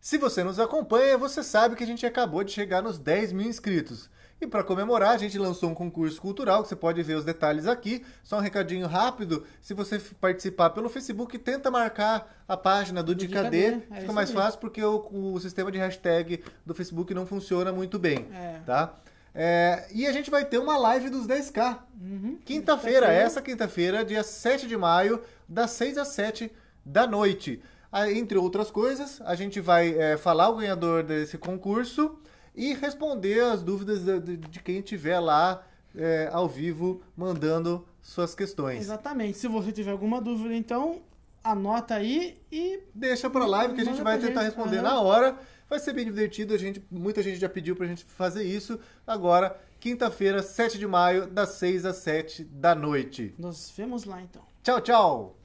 Se você nos acompanha, você sabe que a gente acabou de chegar nos 10 mil inscritos. E para comemorar, a gente lançou um concurso cultural, que você pode ver os detalhes aqui. Só um recadinho rápido, se você participar pelo Facebook, tenta marcar a página do, do Dicadê. É fica mais mesmo. fácil porque o, o, sistema de hashtag do Facebook não funciona muito bem, é. tá? É, e a gente vai ter uma live dos 10K. Uhum. quinta-feira, essa quinta-feira, dia 7 de maio, das 6 às 7 da noite entre outras coisas, a gente vai é, falar o ganhador desse concurso e responder as dúvidas de, de quem tiver lá é, ao vivo mandando suas questões. Exatamente. Se você tiver alguma dúvida, então anota aí e deixa para live que a gente vai tentar gente. responder uhum. na hora. Vai ser bem divertido, a gente, muita gente já pediu pra gente fazer isso. Agora, quinta-feira, 7 de maio, das 6 às 7 da noite. Nos vemos lá então. Tchau, tchau.